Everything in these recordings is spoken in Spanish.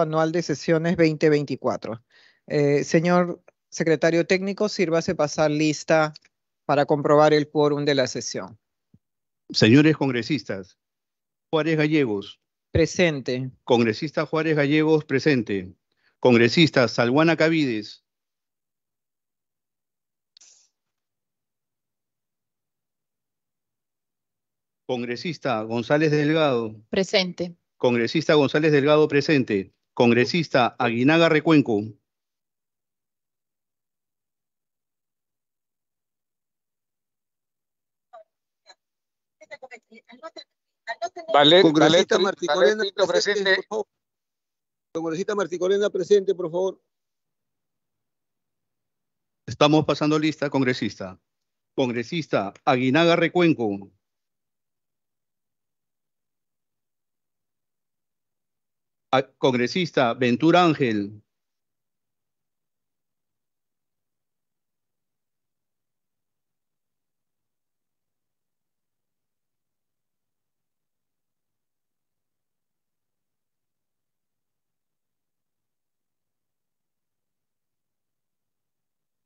anual de sesiones 2024. Eh, señor secretario técnico, sírvase pasar lista para comprobar el quórum de la sesión. Señores congresistas, Juárez Gallegos. Presente. Congresista Juárez Gallegos, presente. Congresista Salguana Cavides. Congresista González Delgado. Presente. Congresista González Delgado presente. Congresista Aguinaga Recuenco. vale, Congresista Martí presente, Congresista Marticolena presente, por favor. Estamos pasando lista, congresista. Congresista Aguinaga Recuenco. congresista Ventura Ángel.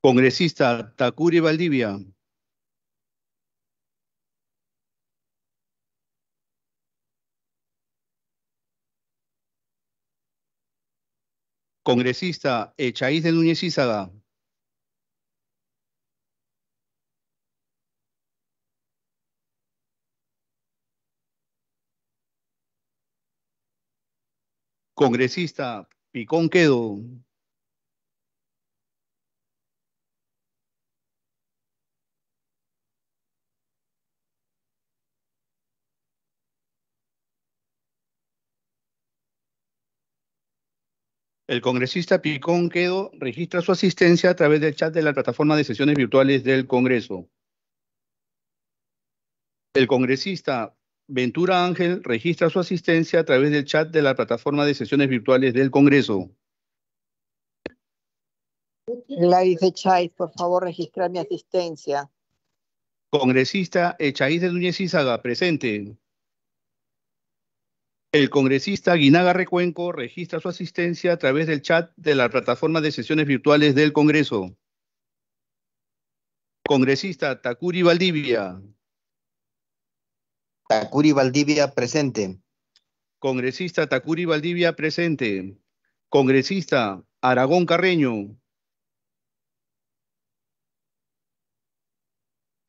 Congresista Takuri Valdivia. Congresista Echaíz eh, de Núñez Izaga. Congresista Picón Quedo. El congresista Picón Quedo registra su asistencia a través del chat de la plataforma de sesiones virtuales del Congreso. El congresista Ventura Ángel registra su asistencia a través del chat de la plataforma de sesiones virtuales del Congreso. Gladys por favor, registrar mi asistencia. Congresista Echáis de Núñez Izaga, presente. El congresista Guinaga Recuenco registra su asistencia a través del chat de la plataforma de sesiones virtuales del Congreso. Congresista Takuri Valdivia. Takuri Valdivia presente. Congresista Takuri Valdivia presente. Congresista Aragón Carreño.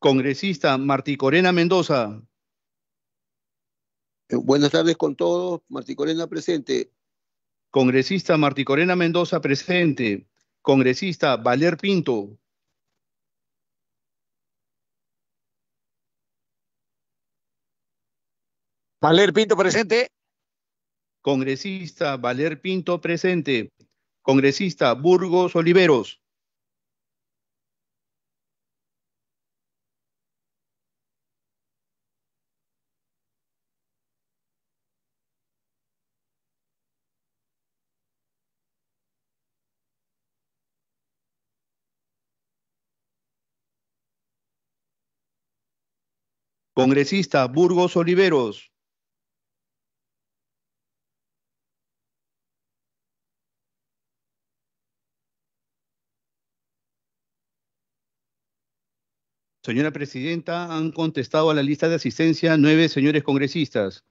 Congresista Martí Corena Mendoza. Eh, buenas tardes con todos. Corena presente. Congresista Corena Mendoza presente. Congresista Valer Pinto. Valer Pinto presente. Congresista Valer Pinto presente. Congresista Burgos Oliveros. Congresista Burgos Oliveros. Señora Presidenta, han contestado a la lista de asistencia nueve señores congresistas.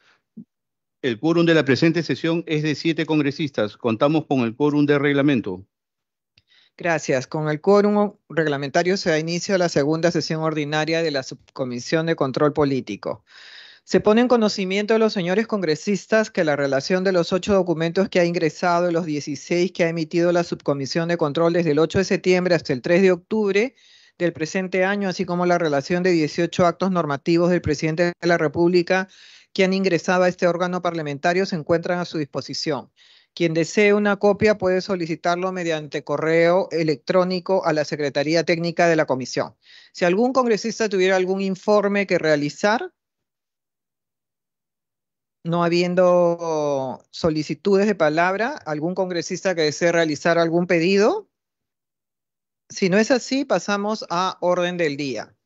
El quórum de la presente sesión es de siete congresistas. Contamos con el quórum de reglamento. Gracias. Con el quórum reglamentario se da inicio a la segunda sesión ordinaria de la Subcomisión de Control Político. Se pone en conocimiento de los señores congresistas que la relación de los ocho documentos que ha ingresado y los 16 que ha emitido la Subcomisión de Control desde el 8 de septiembre hasta el 3 de octubre del presente año, así como la relación de 18 actos normativos del presidente de la República que han ingresado a este órgano parlamentario, se encuentran a su disposición. Quien desee una copia puede solicitarlo mediante correo electrónico a la Secretaría Técnica de la Comisión. Si algún congresista tuviera algún informe que realizar, no habiendo solicitudes de palabra, algún congresista que desee realizar algún pedido. Si no es así, pasamos a orden del día.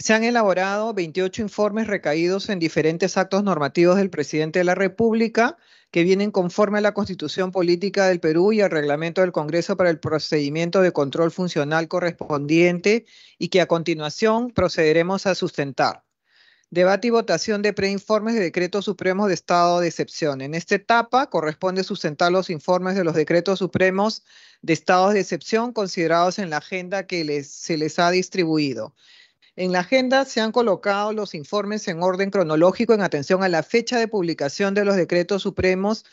Se han elaborado 28 informes recaídos en diferentes actos normativos del presidente de la República que vienen conforme a la Constitución Política del Perú y al reglamento del Congreso para el procedimiento de control funcional correspondiente y que a continuación procederemos a sustentar. Debate y votación de preinformes de decretos supremos de estado de excepción. En esta etapa corresponde sustentar los informes de los decretos supremos de estado de excepción considerados en la agenda que se les ha distribuido. En la agenda se han colocado los informes en orden cronológico en atención a la fecha de publicación de los decretos supremos,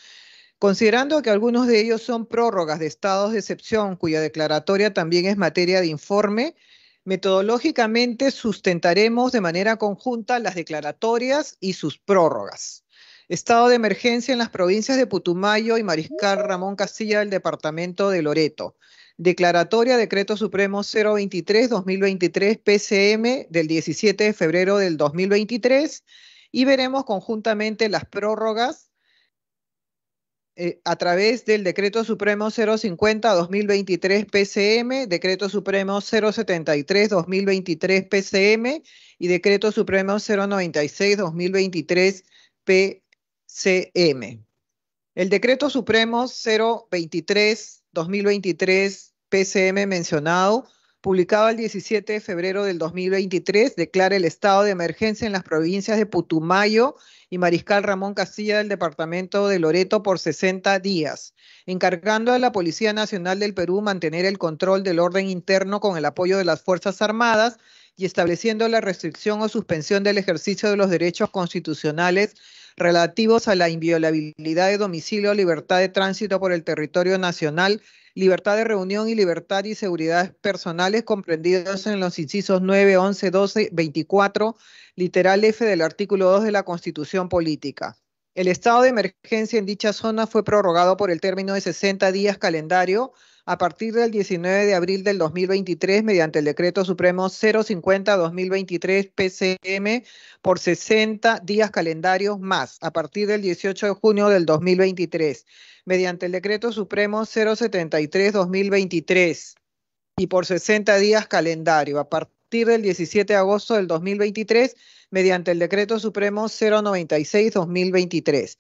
considerando que algunos de ellos son prórrogas de estados de excepción, cuya declaratoria también es materia de informe. Metodológicamente sustentaremos de manera conjunta las declaratorias y sus prórrogas. Estado de emergencia en las provincias de Putumayo y Mariscal Ramón Castilla del departamento de Loreto. Declaratoria Decreto Supremo 023-2023 PCM del 17 de febrero del 2023 y veremos conjuntamente las prórrogas eh, a través del Decreto Supremo 050-2023 PCM, Decreto Supremo 073-2023 PCM y Decreto Supremo 096-2023 PCM. El Decreto Supremo 023 2023 PCM mencionado, publicado el 17 de febrero del 2023, declara el estado de emergencia en las provincias de Putumayo y Mariscal Ramón Castilla del departamento de Loreto por 60 días, encargando a la Policía Nacional del Perú mantener el control del orden interno con el apoyo de las Fuerzas Armadas y estableciendo la restricción o suspensión del ejercicio de los derechos constitucionales relativos a la inviolabilidad de domicilio, libertad de tránsito por el territorio nacional, libertad de reunión y libertad y seguridad personales comprendidos en los incisos 9, 11, 12, 24, literal F del artículo 2 de la Constitución Política. El estado de emergencia en dicha zona fue prorrogado por el término de 60 días calendario a partir del 19 de abril del 2023 mediante el decreto supremo 050-2023 PCM por 60 días calendarios más a partir del 18 de junio del 2023 mediante el decreto supremo 073-2023 y por 60 días calendario a partir del 17 de agosto del 2023 mediante el decreto supremo 096-2023.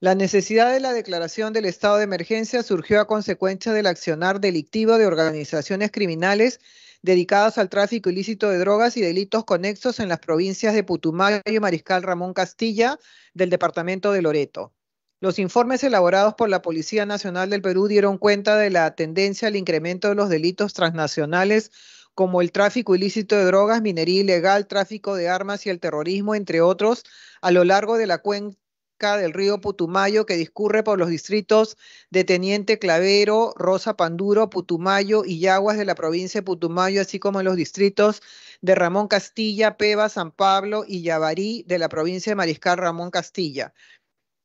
La necesidad de la declaración del estado de emergencia surgió a consecuencia del accionar delictivo de organizaciones criminales dedicadas al tráfico ilícito de drogas y delitos conexos en las provincias de Putumayo y Mariscal Ramón Castilla del departamento de Loreto. Los informes elaborados por la Policía Nacional del Perú dieron cuenta de la tendencia al incremento de los delitos transnacionales como el tráfico ilícito de drogas, minería ilegal, tráfico de armas y el terrorismo, entre otros, a lo largo de la, cuenca del río Putumayo que discurre por los distritos de Teniente Clavero, Rosa Panduro, Putumayo y Yaguas de la provincia de Putumayo, así como en los distritos de Ramón Castilla, Peba, San Pablo y Yabarí de la provincia de Mariscal Ramón Castilla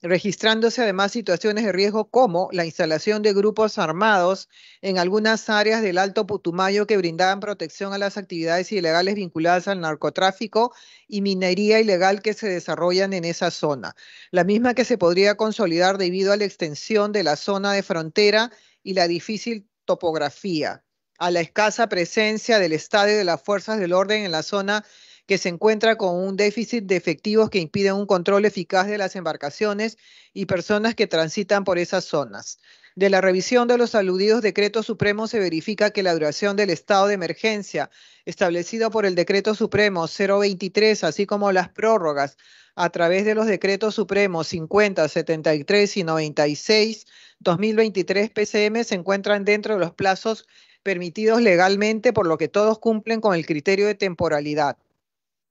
registrándose además situaciones de riesgo como la instalación de grupos armados en algunas áreas del Alto Putumayo que brindaban protección a las actividades ilegales vinculadas al narcotráfico y minería ilegal que se desarrollan en esa zona, la misma que se podría consolidar debido a la extensión de la zona de frontera y la difícil topografía, a la escasa presencia del Estado de las fuerzas del orden en la zona que se encuentra con un déficit de efectivos que impiden un control eficaz de las embarcaciones y personas que transitan por esas zonas. De la revisión de los aludidos decretos supremos se verifica que la duración del estado de emergencia establecido por el decreto supremo 023, así como las prórrogas a través de los decretos supremos 50, 73 y 96 2023 PCM se encuentran dentro de los plazos permitidos legalmente, por lo que todos cumplen con el criterio de temporalidad.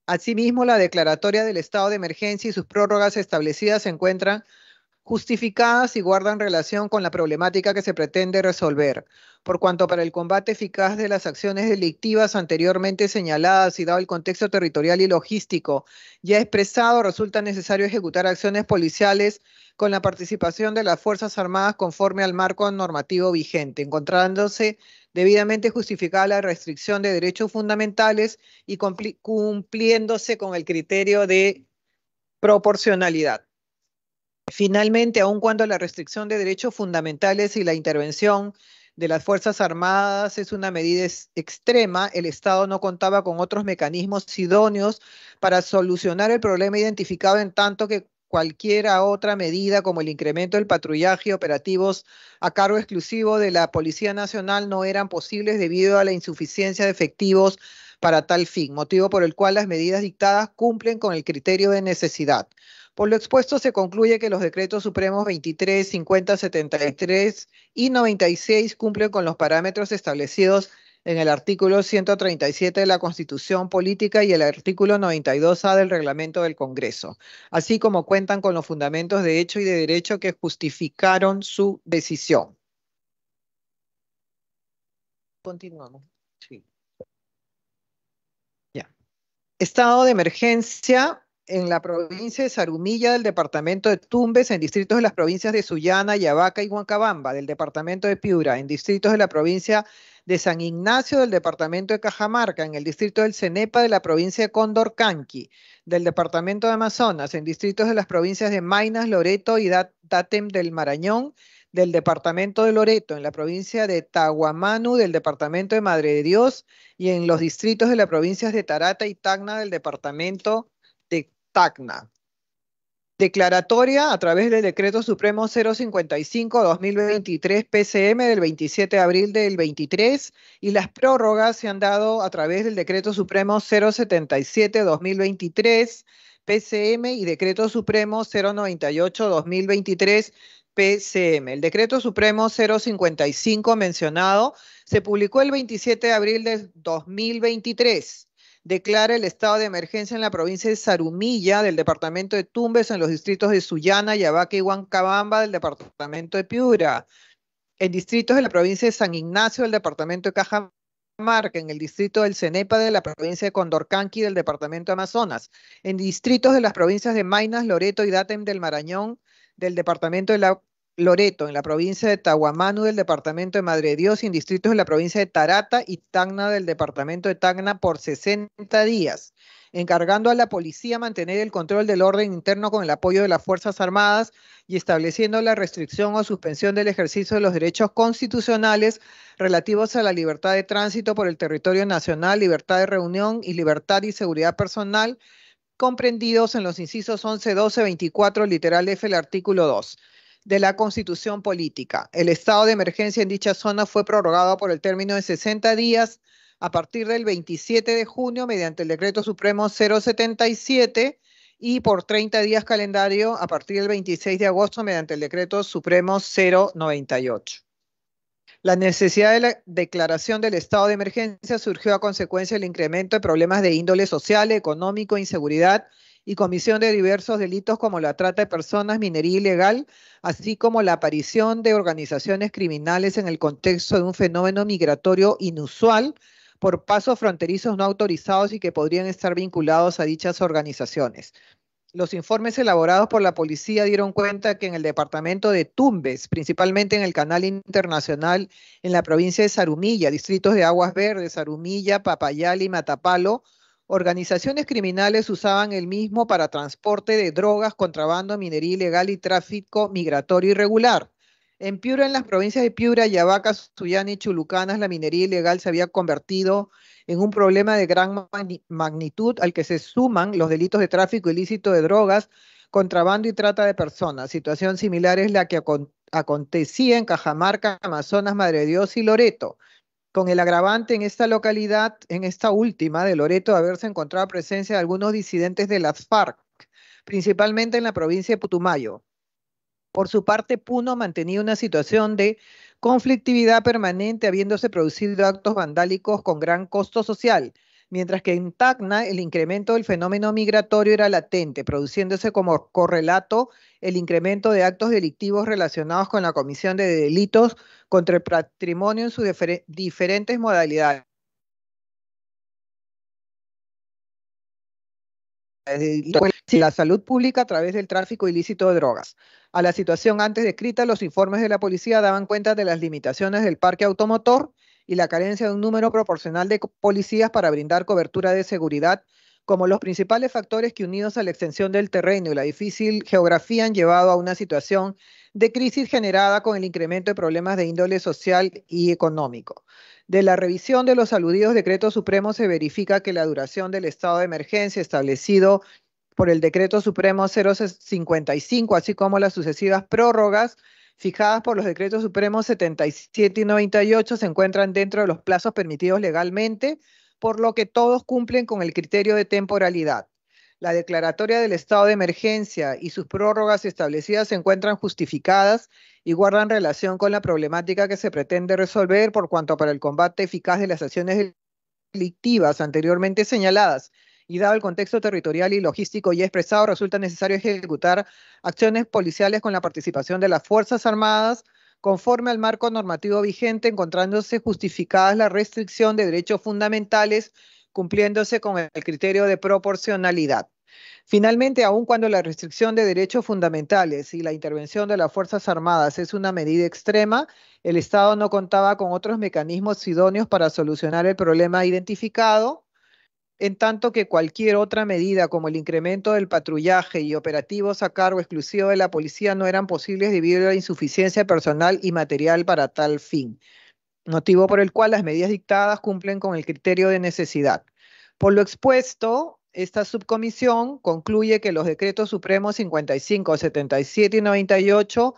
Asimismo, la declaratoria del estado de emergencia y sus prórrogas establecidas se encuentran justificadas y guardan relación con la problemática que se pretende resolver, por cuanto para el combate eficaz de las acciones delictivas anteriormente señaladas y dado el contexto territorial y logístico ya expresado, resulta necesario ejecutar acciones policiales con la participación de las Fuerzas Armadas conforme al marco normativo vigente, encontrándose debidamente justificada la restricción de derechos fundamentales y cumpliéndose con el criterio de proporcionalidad. Finalmente, aun cuando la restricción de derechos fundamentales y la intervención de las Fuerzas Armadas es una medida extrema, el Estado no contaba con otros mecanismos idóneos para solucionar el problema identificado en tanto que cualquiera otra medida como el incremento del patrullaje operativos a cargo exclusivo de la Policía Nacional no eran posibles debido a la insuficiencia de efectivos para tal fin, motivo por el cual las medidas dictadas cumplen con el criterio de necesidad. Por lo expuesto, se concluye que los decretos supremos 23, 50, 73 y 96 cumplen con los parámetros establecidos en el artículo 137 de la Constitución Política y el artículo 92A del Reglamento del Congreso, así como cuentan con los fundamentos de hecho y de derecho que justificaron su decisión. Continuamos. Ya. Estado de emergencia en la provincia de Sarumilla del departamento de Tumbes, en distritos de las provincias de Sullana, Yavaca y Huancabamba, del departamento de Piura, en distritos de la provincia de de San Ignacio del departamento de Cajamarca, en el distrito del Cenepa de la provincia de Condorcanqui del departamento de Amazonas, en distritos de las provincias de Mainas, Loreto y Datem del Marañón, del departamento de Loreto, en la provincia de Tahuamanu, del departamento de Madre de Dios y en los distritos de las provincias de Tarata y Tacna del departamento de Tacna declaratoria a través del decreto supremo 055-2023 PCM del 27 de abril del 23 y las prórrogas se han dado a través del decreto supremo 077-2023 PCM y decreto supremo 098-2023 PCM. El decreto supremo 055 mencionado se publicó el 27 de abril del 2023 declara el estado de emergencia en la provincia de Sarumilla, del departamento de Tumbes, en los distritos de Sullana, Yabaque y Huancabamba, del departamento de Piura, en distritos de la provincia de San Ignacio, del departamento de Cajamarca, en el distrito del Cenepa de la provincia de Condorcanqui del departamento de Amazonas, en distritos de las provincias de Mainas, Loreto y Datem del Marañón del departamento de la Loreto, en la provincia de Tahuamanu del departamento de Madre de Dios y en distritos de la provincia de Tarata y Tacna del departamento de Tacna por 60 días, encargando a la policía mantener el control del orden interno con el apoyo de las Fuerzas Armadas y estableciendo la restricción o suspensión del ejercicio de los derechos constitucionales relativos a la libertad de tránsito por el territorio nacional, libertad de reunión y libertad y seguridad personal comprendidos en los incisos 11, 12, 24, literal F, el artículo 2 de la constitución política. El estado de emergencia en dicha zona fue prorrogado por el término de 60 días a partir del 27 de junio mediante el decreto supremo 077 y por 30 días calendario a partir del 26 de agosto mediante el decreto supremo 098. La necesidad de la declaración del estado de emergencia surgió a consecuencia del incremento de problemas de índole social, económico, inseguridad y comisión de diversos delitos como la trata de personas, minería ilegal, así como la aparición de organizaciones criminales en el contexto de un fenómeno migratorio inusual por pasos fronterizos no autorizados y que podrían estar vinculados a dichas organizaciones. Los informes elaborados por la policía dieron cuenta que en el departamento de Tumbes, principalmente en el canal internacional, en la provincia de Sarumilla, distritos de Aguas Verdes, Sarumilla, Papayal y Matapalo, Organizaciones criminales usaban el mismo para transporte de drogas, contrabando, minería ilegal y tráfico migratorio irregular. En Piura, en las provincias de Piura, Yabaca, Suyana y Chulucanas, la minería ilegal se había convertido en un problema de gran magnitud al que se suman los delitos de tráfico ilícito de drogas, contrabando y trata de personas. Situación similar es la que acontecía en Cajamarca, Amazonas, Madre de Dios y Loreto con el agravante en esta localidad, en esta última de Loreto, haberse encontrado presencia de algunos disidentes de las FARC, principalmente en la provincia de Putumayo. Por su parte, Puno mantenía una situación de conflictividad permanente, habiéndose producido actos vandálicos con gran costo social, mientras que en Tacna el incremento del fenómeno migratorio era latente, produciéndose como correlato el incremento de actos delictivos relacionados con la comisión de delitos contra el patrimonio en sus diferentes modalidades. la salud pública a través del tráfico ilícito de drogas. A la situación antes descrita, los informes de la policía daban cuenta de las limitaciones del parque automotor y la carencia de un número proporcional de policías para brindar cobertura de seguridad como los principales factores que unidos a la extensión del terreno y la difícil geografía han llevado a una situación de crisis generada con el incremento de problemas de índole social y económico. De la revisión de los aludidos decretos supremos se verifica que la duración del estado de emergencia establecido por el decreto supremo 055, así como las sucesivas prórrogas, fijadas por los decretos supremos 77 y 98 se encuentran dentro de los plazos permitidos legalmente, por lo que todos cumplen con el criterio de temporalidad. La declaratoria del estado de emergencia y sus prórrogas establecidas se encuentran justificadas y guardan relación con la problemática que se pretende resolver por cuanto para el combate eficaz de las acciones delictivas anteriormente señaladas y dado el contexto territorial y logístico ya expresado, resulta necesario ejecutar acciones policiales con la participación de las Fuerzas Armadas conforme al marco normativo vigente, encontrándose justificadas la restricción de derechos fundamentales, cumpliéndose con el criterio de proporcionalidad. Finalmente, aun cuando la restricción de derechos fundamentales y la intervención de las Fuerzas Armadas es una medida extrema, el Estado no contaba con otros mecanismos idóneos para solucionar el problema identificado, en tanto que cualquier otra medida como el incremento del patrullaje y operativos a cargo exclusivo de la policía no eran posibles debido a la insuficiencia personal y material para tal fin, motivo por el cual las medidas dictadas cumplen con el criterio de necesidad. Por lo expuesto, esta subcomisión concluye que los decretos supremos 55, 77 y 98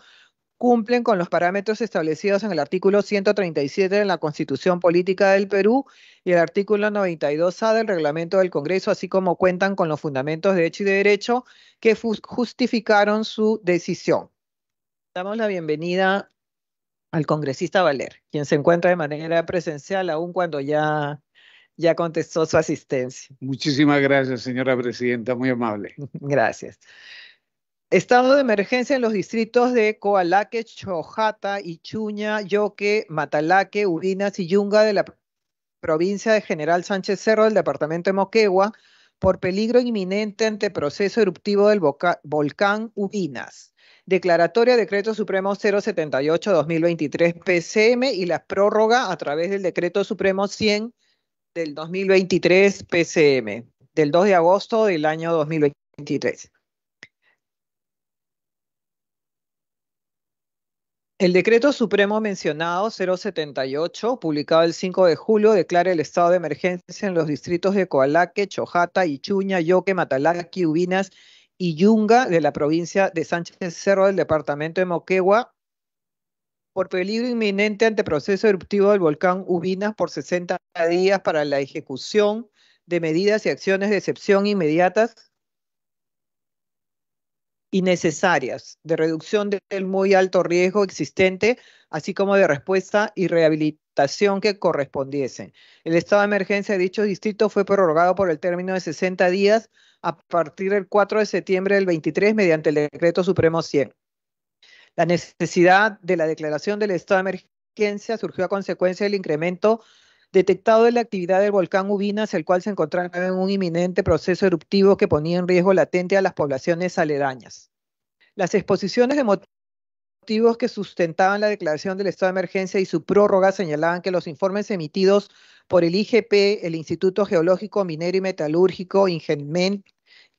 cumplen con los parámetros establecidos en el artículo 137 de la Constitución Política del Perú y el artículo 92A del Reglamento del Congreso, así como cuentan con los fundamentos de hecho y de derecho que justificaron su decisión. Damos la bienvenida al congresista Valer, quien se encuentra de manera presencial aun cuando ya, ya contestó su asistencia. Muchísimas gracias, señora presidenta, muy amable. gracias. Estado de emergencia en los distritos de Coalaque, Chojata, Ichuña, Yoque, Matalaque, Urinas y Yunga de la provincia de General Sánchez Cerro del departamento de Moquegua por peligro inminente ante proceso eruptivo del volcán Ubinas. Declaratoria Decreto Supremo 078-2023 PCM y la prórroga a través del Decreto Supremo 100 del 2023 PCM del 2 de agosto del año 2023. El decreto supremo mencionado 078, publicado el 5 de julio, declara el estado de emergencia en los distritos de Coalaque, Chojata, Ichuña, Yoque, Matalaqui, Ubinas y Yunga de la provincia de Sánchez Cerro del departamento de Moquegua por peligro inminente ante proceso eruptivo del volcán Ubinas por 60 días para la ejecución de medidas y acciones de excepción inmediatas y necesarias de reducción del muy alto riesgo existente, así como de respuesta y rehabilitación que correspondiesen. El estado de emergencia de dicho distrito fue prorrogado por el término de 60 días a partir del 4 de septiembre del 23 mediante el decreto supremo 100. La necesidad de la declaración del estado de emergencia surgió a consecuencia del incremento detectado de la actividad del volcán Ubinas, el cual se encontraba en un inminente proceso eruptivo que ponía en riesgo latente a las poblaciones aledañas. Las exposiciones de motivos que sustentaban la declaración del estado de emergencia y su prórroga señalaban que los informes emitidos por el IGP, el Instituto Geológico Minero y Metalúrgico, Ingenmen,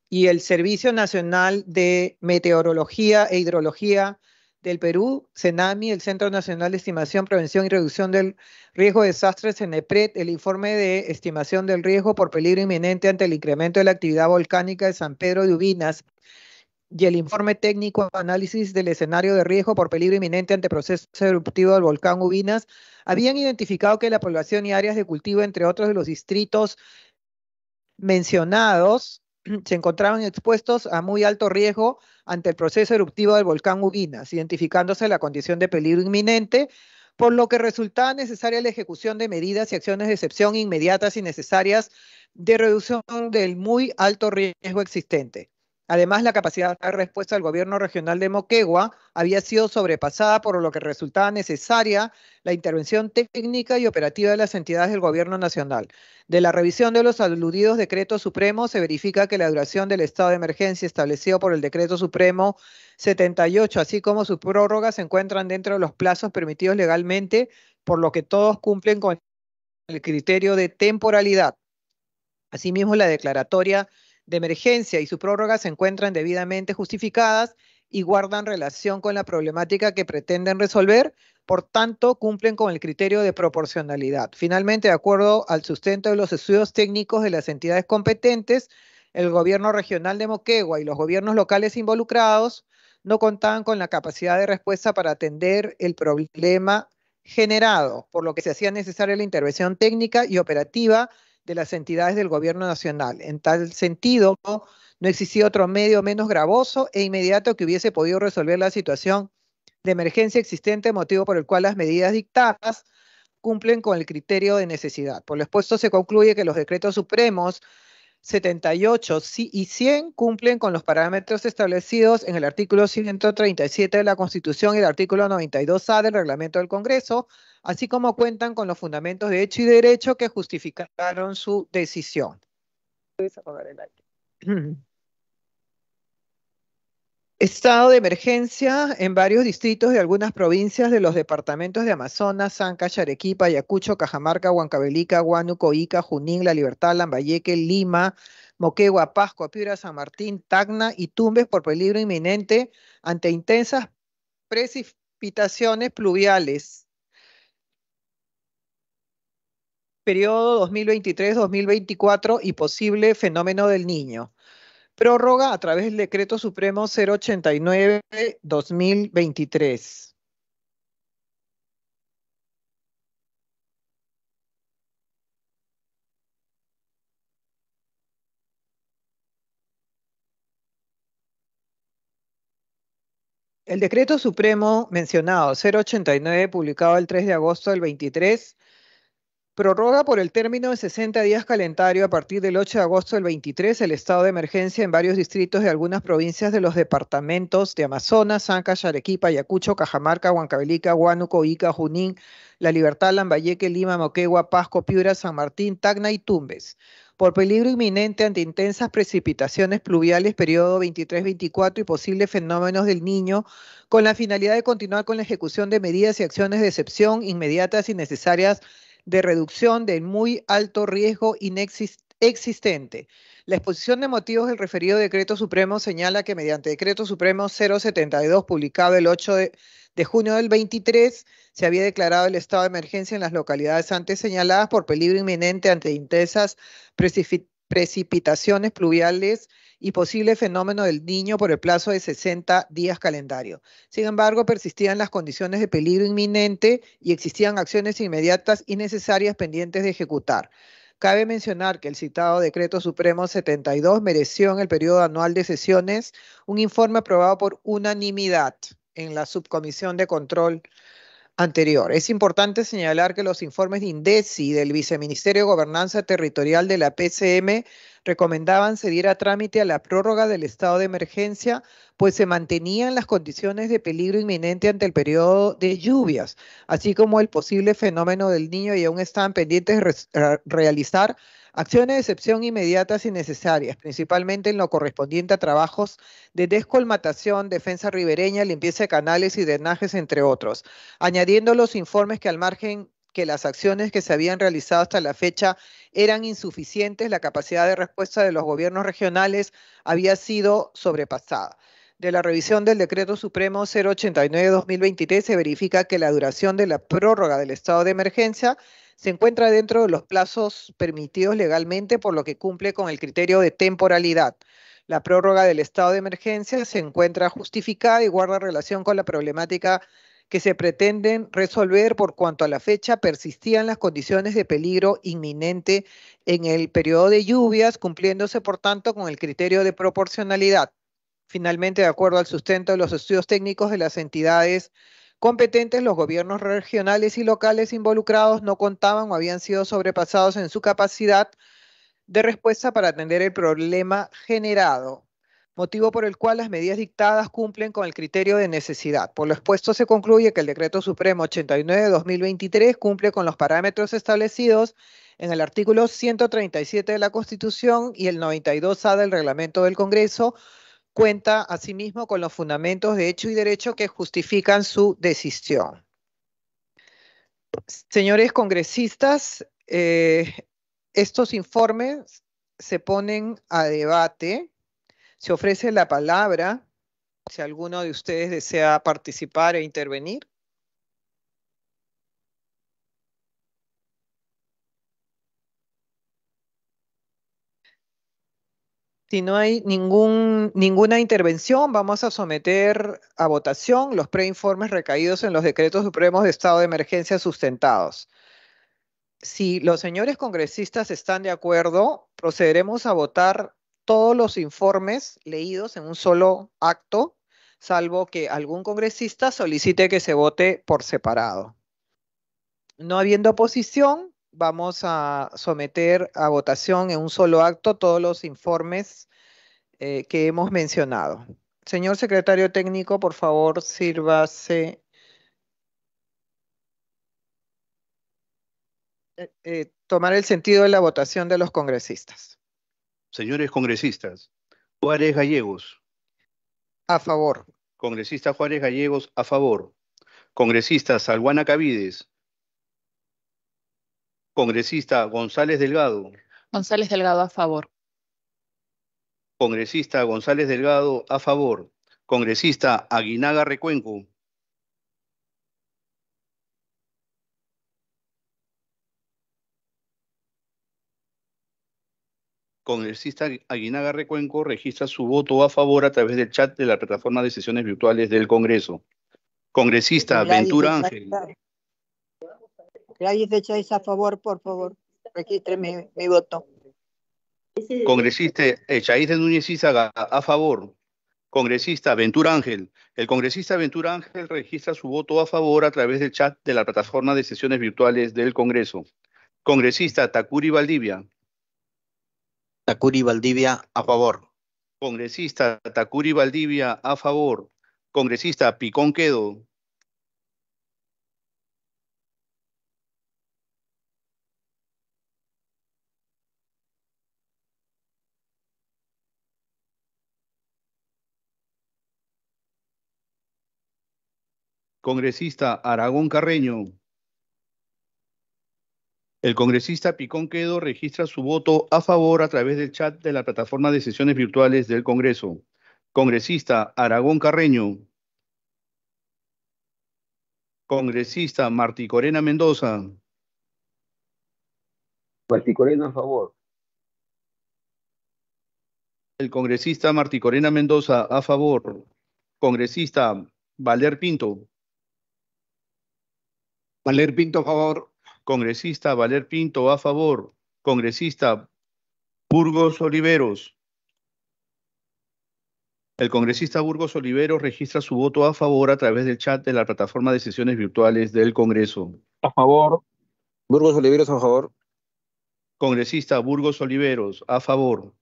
y el Servicio Nacional de Meteorología e Hidrología del Perú, CENAMI, el Centro Nacional de Estimación, Prevención y Reducción del Riesgo de Desastres, Cenepret, el informe de estimación del riesgo por peligro inminente ante el incremento de la actividad volcánica de San Pedro de Ubinas y el informe técnico análisis del escenario de riesgo por peligro inminente ante proceso eruptivo del volcán Ubinas, habían identificado que la población y áreas de cultivo, entre otros de los distritos mencionados, se encontraban expuestos a muy alto riesgo ante el proceso eruptivo del volcán Uguinas, identificándose la condición de peligro inminente, por lo que resultaba necesaria la ejecución de medidas y acciones de excepción inmediatas y necesarias de reducción del muy alto riesgo existente. Además, la capacidad de respuesta del gobierno regional de Moquegua había sido sobrepasada, por lo que resultaba necesaria la intervención técnica y operativa de las entidades del gobierno nacional. De la revisión de los aludidos decretos supremos, se verifica que la duración del estado de emergencia establecido por el decreto supremo 78, así como su prórroga, se encuentran dentro de los plazos permitidos legalmente, por lo que todos cumplen con el criterio de temporalidad. Asimismo, la declaratoria de emergencia y su prórroga se encuentran debidamente justificadas y guardan relación con la problemática que pretenden resolver, por tanto cumplen con el criterio de proporcionalidad. Finalmente, de acuerdo al sustento de los estudios técnicos de las entidades competentes, el gobierno regional de Moquegua y los gobiernos locales involucrados no contaban con la capacidad de respuesta para atender el problema generado, por lo que se hacía necesaria la intervención técnica y operativa de las entidades del gobierno nacional. En tal sentido, no existía otro medio menos gravoso e inmediato que hubiese podido resolver la situación de emergencia existente, motivo por el cual las medidas dictadas cumplen con el criterio de necesidad. Por lo expuesto, se concluye que los decretos supremos 78 y 100 cumplen con los parámetros establecidos en el artículo 137 de la Constitución y el artículo 92A del Reglamento del Congreso, así como cuentan con los fundamentos de hecho y derecho que justificaron su decisión. Estado de emergencia en varios distritos de algunas provincias de los departamentos de Amazonas, San Arequipa, Ayacucho, Cajamarca, Huancabelica, Huánuco, Ica, Junín, La Libertad, Lambayeque, Lima, Moquegua, Pascua, Piura, San Martín, Tacna y Tumbes por peligro inminente ante intensas precipitaciones pluviales. Periodo 2023-2024 y posible fenómeno del niño prórroga a través del decreto supremo 089-2023. El decreto supremo mencionado 089, publicado el 3 de agosto del 23, Prorroga por el término de 60 días calendario a partir del 8 de agosto del 23 el estado de emergencia en varios distritos de algunas provincias de los departamentos de Amazonas, Ancash, Arequipa, Ayacucho, Cajamarca, Huancavelica, Huánuco, Ica, Junín, La Libertad, Lambayeque, Lima, Moquegua, Pasco, Piura, San Martín, Tacna y Tumbes. Por peligro inminente ante intensas precipitaciones pluviales periodo 23-24 y posibles fenómenos del niño, con la finalidad de continuar con la ejecución de medidas y acciones de excepción inmediatas y necesarias de reducción del muy alto riesgo inexistente. La exposición de motivos del referido decreto supremo señala que mediante decreto supremo 072 publicado el 8 de, de junio del 23 se había declarado el estado de emergencia en las localidades antes señaladas por peligro inminente ante intensas precipitaciones precipitaciones pluviales y posible fenómeno del niño por el plazo de 60 días calendario. Sin embargo, persistían las condiciones de peligro inminente y existían acciones inmediatas y necesarias pendientes de ejecutar. Cabe mencionar que el citado Decreto Supremo 72 mereció en el periodo anual de sesiones un informe aprobado por unanimidad en la Subcomisión de Control es importante señalar que los informes de INDECI del Viceministerio de Gobernanza Territorial de la PCM recomendaban cedir a trámite a la prórroga del estado de emergencia, pues se mantenían las condiciones de peligro inminente ante el periodo de lluvias, así como el posible fenómeno del niño y aún están pendientes de realizar Acciones de excepción inmediatas y necesarias, principalmente en lo correspondiente a trabajos de descolmatación, defensa ribereña, limpieza de canales y drenajes, entre otros, añadiendo los informes que al margen que las acciones que se habían realizado hasta la fecha eran insuficientes, la capacidad de respuesta de los gobiernos regionales había sido sobrepasada. De la revisión del Decreto Supremo 089-2023 se verifica que la duración de la prórroga del estado de emergencia se encuentra dentro de los plazos permitidos legalmente, por lo que cumple con el criterio de temporalidad. La prórroga del estado de emergencia se encuentra justificada y guarda relación con la problemática que se pretenden resolver por cuanto a la fecha persistían las condiciones de peligro inminente en el periodo de lluvias, cumpliéndose por tanto con el criterio de proporcionalidad. Finalmente, de acuerdo al sustento de los estudios técnicos de las entidades competentes, los gobiernos regionales y locales involucrados no contaban o habían sido sobrepasados en su capacidad de respuesta para atender el problema generado, motivo por el cual las medidas dictadas cumplen con el criterio de necesidad. Por lo expuesto, se concluye que el Decreto Supremo 89-2023 cumple con los parámetros establecidos en el artículo 137 de la Constitución y el 92A del Reglamento del Congreso cuenta asimismo con los fundamentos de hecho y derecho que justifican su decisión. Señores congresistas, eh, estos informes se ponen a debate, se ofrece la palabra si alguno de ustedes desea participar e intervenir. Si no hay ninguna intervención, vamos a someter a votación los preinformes recaídos en los decretos supremos de estado de emergencia sustentados. Si los señores congresistas están de acuerdo, procederemos a votar todos los informes leídos en un solo acto, salvo que algún congresista solicite que se vote por separado. No habiendo oposición, vamos a someter a votación en un solo acto todos los informes eh, que hemos mencionado. Señor secretario técnico, por favor, sírvase. Eh, eh, tomar el sentido de la votación de los congresistas. Señores congresistas, Juárez Gallegos. A favor. Congresista Juárez Gallegos, a favor. Congresista Salguana Cavides. Congresista González Delgado. González Delgado a favor. Congresista González Delgado a favor. Congresista Aguinaga Recuenco. Congresista Aguinaga Recuenco registra su voto a favor a través del chat de la plataforma de sesiones virtuales del Congreso. Congresista Ventura Ángel. Gladys Echáis a favor, por favor, registre mi, voto. Congresista Echaíz de Núñez Izaga, a favor. Congresista Ventura Ángel. El congresista Ventura Ángel registra su voto a favor a través del chat de la plataforma de sesiones virtuales del Congreso. Congresista Takuri Valdivia. Takuri Valdivia, a favor. Congresista Takuri Valdivia, a favor. Congresista Picón Quedo. Congresista Aragón Carreño. El congresista Picón Quedo registra su voto a favor a través del chat de la plataforma de sesiones virtuales del Congreso. Congresista Aragón Carreño. Congresista Martí Corena Mendoza. Martí a favor. El congresista Martí Corena Mendoza a favor. Congresista Valer Pinto. Valer Pinto a favor. Congresista Valer Pinto a favor. Congresista Burgos Oliveros. El congresista Burgos Oliveros registra su voto a favor a través del chat de la plataforma de sesiones virtuales del Congreso. A favor. Burgos Oliveros a favor. Congresista Burgos Oliveros a favor.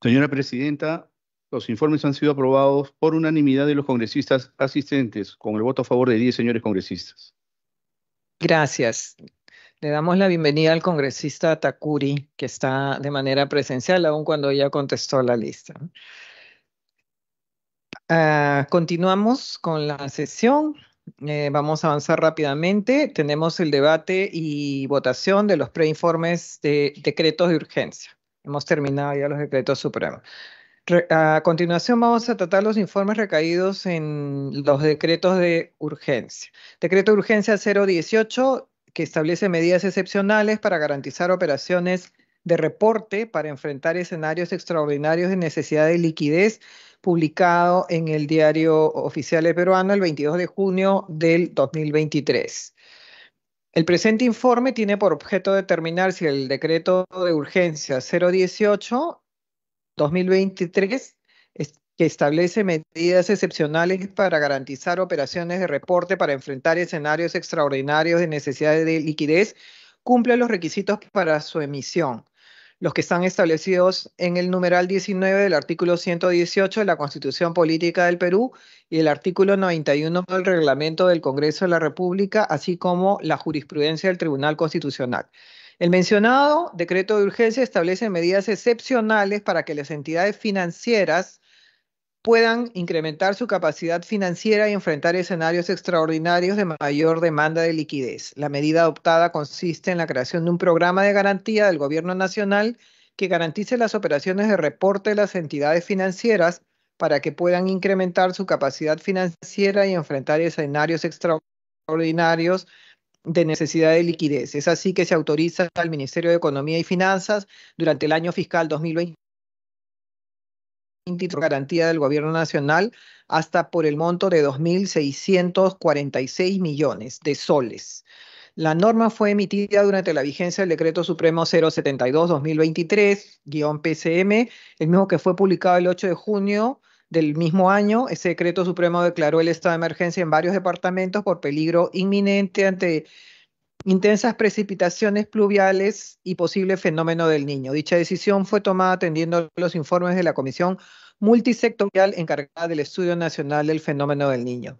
Señora Presidenta, los informes han sido aprobados por unanimidad de los congresistas asistentes, con el voto a favor de 10 señores congresistas. Gracias. Le damos la bienvenida al congresista Takuri, que está de manera presencial, aun cuando ya contestó la lista. Ah, continuamos con la sesión. Eh, vamos a avanzar rápidamente. Tenemos el debate y votación de los preinformes de decretos de urgencia. Hemos terminado ya los decretos supremos. a continuación vamos a tratar los informes recaídos en los decretos de urgencia. Decreto de urgencia 018 que establece medidas excepcionales para garantizar operaciones de reporte para enfrentar escenarios extraordinarios de necesidad de liquidez, publicado en el diario oficial peruano el 22 de junio del 2023. El presente informe tiene por objeto determinar si el decreto de urgencia 018-2023 que establece medidas excepcionales para garantizar operaciones de reporte para enfrentar escenarios extraordinarios de necesidad de liquidez, cumple los requisitos para su emisión los que están establecidos en el numeral 19 del artículo 118 de la Constitución Política del Perú y el artículo 91 del Reglamento del Congreso de la República, así como la jurisprudencia del Tribunal Constitucional. El mencionado decreto de urgencia establece medidas excepcionales para que las entidades financieras puedan incrementar su capacidad financiera y enfrentar escenarios extraordinarios de mayor demanda de liquidez. La medida adoptada consiste en la creación de un programa de garantía del Gobierno Nacional que garantice las operaciones de reporte de las entidades financieras para que puedan incrementar su capacidad financiera y enfrentar escenarios extraordinarios de necesidad de liquidez. Es así que se autoriza al Ministerio de Economía y Finanzas durante el año fiscal 2020 garantía del gobierno nacional hasta por el monto de 2.646 millones de soles. La norma fue emitida durante la vigencia del Decreto Supremo 072-2023-PCM, el mismo que fue publicado el 8 de junio del mismo año. Ese Decreto Supremo declaró el estado de emergencia en varios departamentos por peligro inminente ante intensas precipitaciones pluviales y posible fenómeno del niño. Dicha decisión fue tomada atendiendo los informes de la Comisión Multisectorial encargada del Estudio Nacional del Fenómeno del Niño.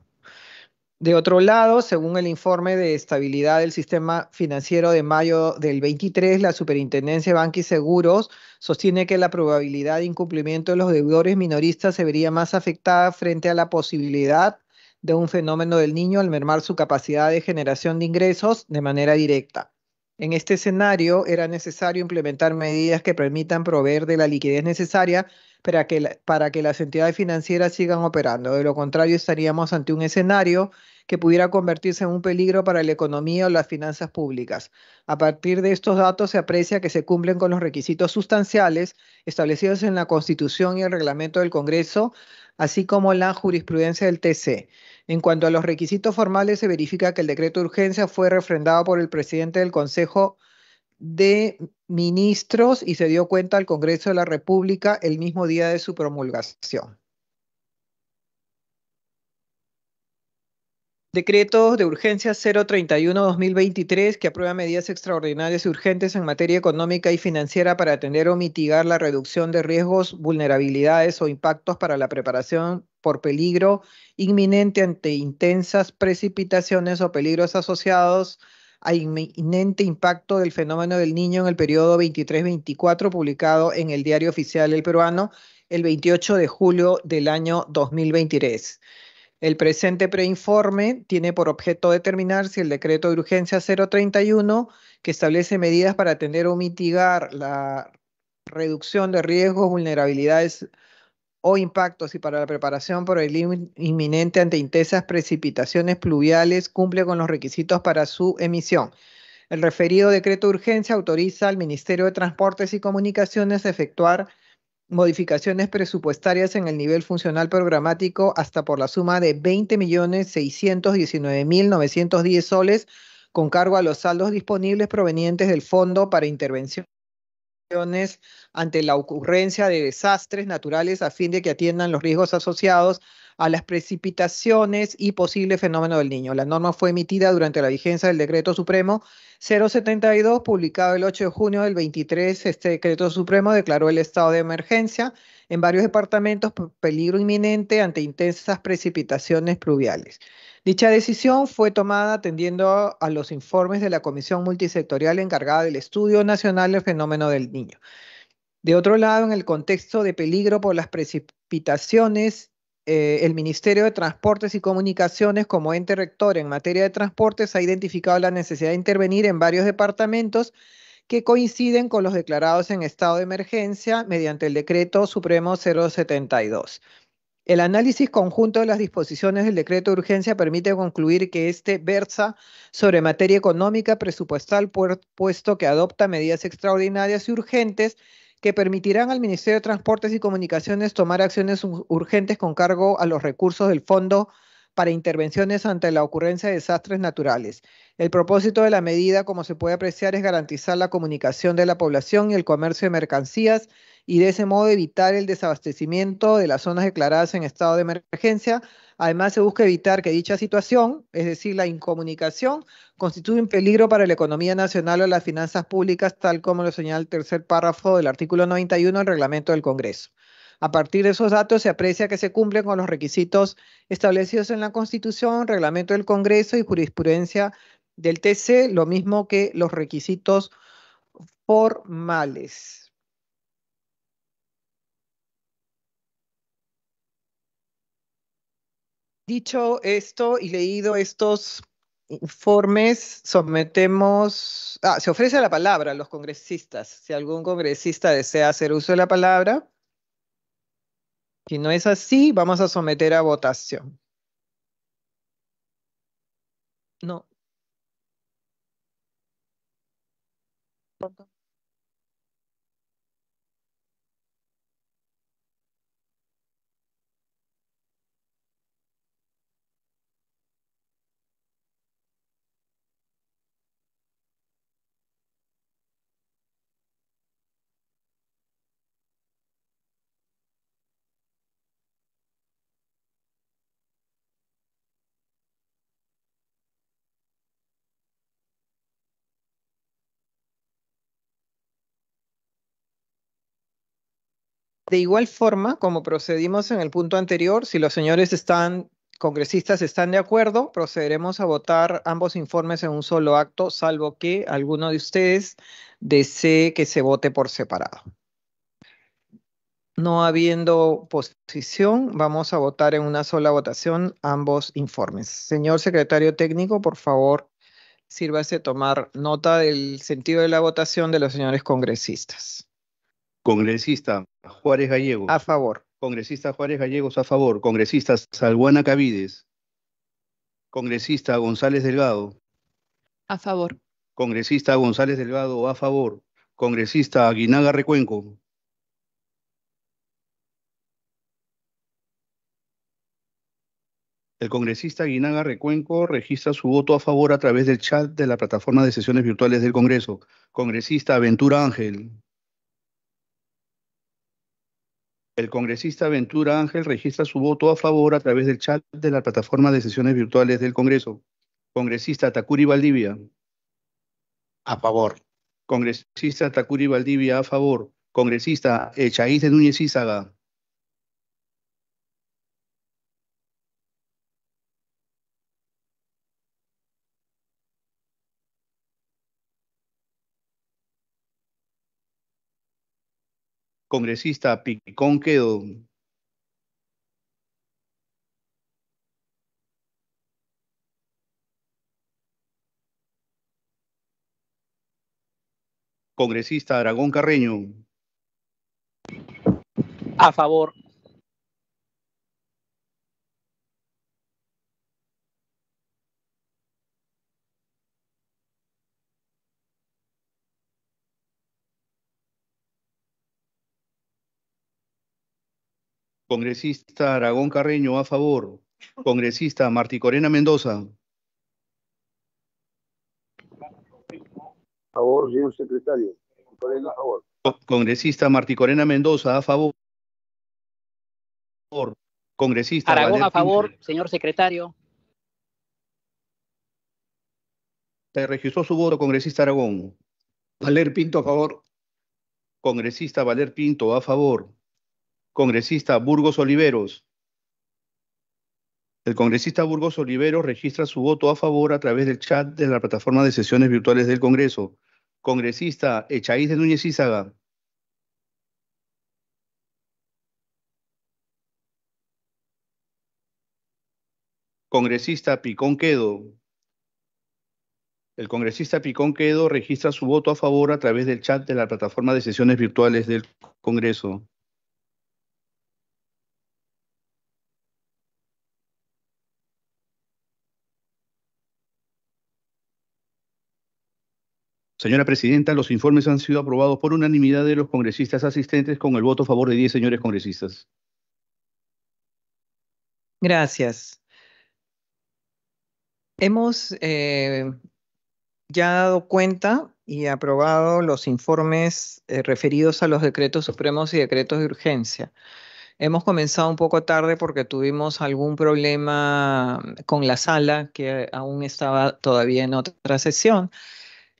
De otro lado, según el informe de estabilidad del sistema financiero de mayo del 23, la Superintendencia de Banca y Seguros sostiene que la probabilidad de incumplimiento de los deudores minoristas se vería más afectada frente a la posibilidad de un fenómeno del niño al mermar su capacidad de generación de ingresos de manera directa. En este escenario era necesario implementar medidas que permitan proveer de la liquidez necesaria para que, para que las entidades financieras sigan operando. De lo contrario, estaríamos ante un escenario que pudiera convertirse en un peligro para la economía o las finanzas públicas. A partir de estos datos se aprecia que se cumplen con los requisitos sustanciales establecidos en la Constitución y el reglamento del Congreso, así como la jurisprudencia del TC. En cuanto a los requisitos formales, se verifica que el decreto de urgencia fue refrendado por el presidente del Consejo de Ministros y se dio cuenta al Congreso de la República el mismo día de su promulgación. Decreto de urgencia 031-2023 que aprueba medidas extraordinarias y urgentes en materia económica y financiera para atender o mitigar la reducción de riesgos, vulnerabilidades o impactos para la preparación por peligro inminente ante intensas precipitaciones o peligros asociados a inminente impacto del fenómeno del niño en el periodo 23-24 publicado en el Diario Oficial El Peruano el 28 de julio del año 2023. El presente preinforme tiene por objeto determinar si el decreto de urgencia 031, que establece medidas para atender o mitigar la reducción de riesgos, vulnerabilidades o impactos y para la preparación por el inminente ante intensas precipitaciones pluviales, cumple con los requisitos para su emisión. El referido decreto de urgencia autoriza al Ministerio de Transportes y Comunicaciones a efectuar modificaciones presupuestarias en el nivel funcional programático hasta por la suma de 20.619.910 soles con cargo a los saldos disponibles provenientes del Fondo para Intervenciones ante la ocurrencia de desastres naturales a fin de que atiendan los riesgos asociados a las precipitaciones y posible fenómeno del niño. La norma fue emitida durante la vigencia del Decreto Supremo 072, publicado el 8 de junio del 23. Este Decreto Supremo declaró el estado de emergencia en varios departamentos por peligro inminente ante intensas precipitaciones pluviales. Dicha decisión fue tomada atendiendo a los informes de la Comisión Multisectorial encargada del Estudio Nacional del Fenómeno del Niño. De otro lado, en el contexto de peligro por las precipitaciones eh, el Ministerio de Transportes y Comunicaciones como ente rector en materia de transportes ha identificado la necesidad de intervenir en varios departamentos que coinciden con los declarados en estado de emergencia mediante el decreto supremo 072. El análisis conjunto de las disposiciones del decreto de urgencia permite concluir que este versa sobre materia económica presupuestal, puesto que adopta medidas extraordinarias y urgentes que permitirán al Ministerio de Transportes y Comunicaciones tomar acciones urgentes con cargo a los recursos del Fondo para intervenciones ante la ocurrencia de desastres naturales. El propósito de la medida, como se puede apreciar, es garantizar la comunicación de la población y el comercio de mercancías y de ese modo evitar el desabastecimiento de las zonas declaradas en estado de emergencia. Además, se busca evitar que dicha situación, es decir, la incomunicación, constituya un peligro para la economía nacional o las finanzas públicas, tal como lo señala el tercer párrafo del artículo 91 del reglamento del Congreso. A partir de esos datos se aprecia que se cumplen con los requisitos establecidos en la Constitución, reglamento del Congreso y jurisprudencia del TC, lo mismo que los requisitos formales. Dicho esto y leído estos informes, sometemos, ah, se ofrece la palabra a los congresistas. Si algún congresista desea hacer uso de la palabra, si no es así, vamos a someter a votación. No. De igual forma, como procedimos en el punto anterior, si los señores están congresistas están de acuerdo, procederemos a votar ambos informes en un solo acto, salvo que alguno de ustedes desee que se vote por separado. No habiendo posición, vamos a votar en una sola votación ambos informes. Señor secretario técnico, por favor, sírvase tomar nota del sentido de la votación de los señores congresistas. Congresista Juárez Gallegos. A favor. Congresista Juárez Gallegos a favor. Congresista Salguana Cavides. Congresista González Delgado. A favor. Congresista González Delgado a favor. Congresista Aguinaga Recuenco. El congresista Aguinaga Recuenco registra su voto a favor a través del chat de la plataforma de sesiones virtuales del Congreso. Congresista Ventura Ángel. El congresista Ventura Ángel registra su voto a favor a través del chat de la plataforma de sesiones virtuales del Congreso. Congresista Takuri Valdivia. A favor. Congresista Takuri Valdivia a favor. Congresista Echaíz de Núñez Izaga. congresista Picón quedó. Congresista Aragón Carreño. A favor. Congresista Aragón Carreño, a favor. Congresista Martí Corena Mendoza. A favor, señor secretario. favor. Congresista Martí Corena Mendoza, a favor. Congresista. Aragón, a favor, señor secretario. Se registró su voto, congresista Aragón. Valer Pinto, a favor. Congresista Valer Pinto, a favor. Congresista Burgos Oliveros. El congresista Burgos Oliveros registra su voto a favor a través del chat de la plataforma de sesiones virtuales del Congreso. Congresista Echaíz de Núñez Izaga. Congresista Picón Quedo. El congresista Picón Quedo registra su voto a favor a través del chat de la plataforma de sesiones virtuales del Congreso. Señora Presidenta, los informes han sido aprobados por unanimidad de los congresistas asistentes con el voto a favor de 10 señores congresistas. Gracias. Hemos eh, ya dado cuenta y aprobado los informes eh, referidos a los decretos supremos y decretos de urgencia. Hemos comenzado un poco tarde porque tuvimos algún problema con la sala que aún estaba todavía en otra sesión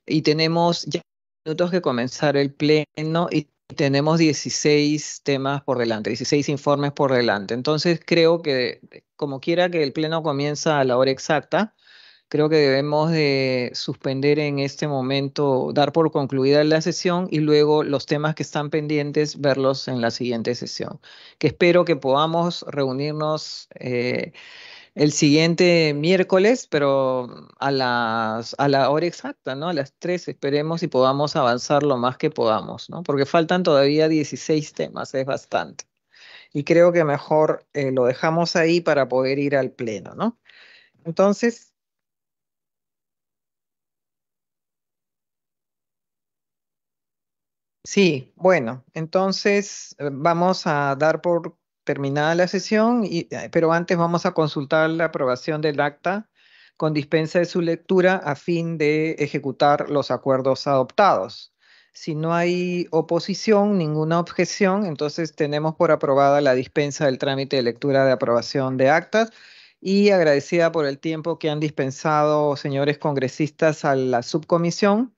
y tenemos ya minutos que comenzar el pleno y tenemos 16 temas por delante, 16 informes por delante. Entonces creo que como quiera que el pleno comienza a la hora exacta, creo que debemos de suspender en este momento, dar por concluida la sesión y luego los temas que están pendientes verlos en la siguiente sesión. Que espero que podamos reunirnos. Eh, el siguiente miércoles, pero a, la hora exacta, ¿no? A las tres esperemos y podamos avanzar lo más que podamos, ¿no? Porque faltan todavía 16 temas, es bastante. Y creo que mejor eh, lo dejamos ahí para poder ir al pleno, ¿no? Entonces, Sí, bueno, entonces eh, vamos a dar por terminada la sesión, y, eh, pero antes vamos a consultar la aprobación del acta con dispensa de su lectura a fin de ejecutar los acuerdos adoptados. Si no hay oposición, ninguna objeción, entonces tenemos por aprobada la dispensa del trámite de lectura de aprobación de actas y agradecida por el tiempo que han dispensado, señores congresistas, a la subcomisión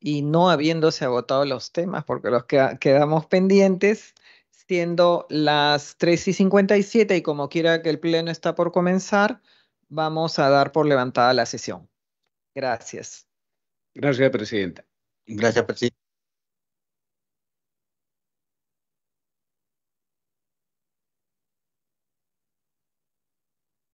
y no habiéndose agotado los temas porque los que quedamos pendientes, siendo las 3 y 57 y como quiera que el pleno está por comenzar, vamos a dar por levantada la sesión. Gracias. Gracias, Presidenta. Gracias, Presidenta.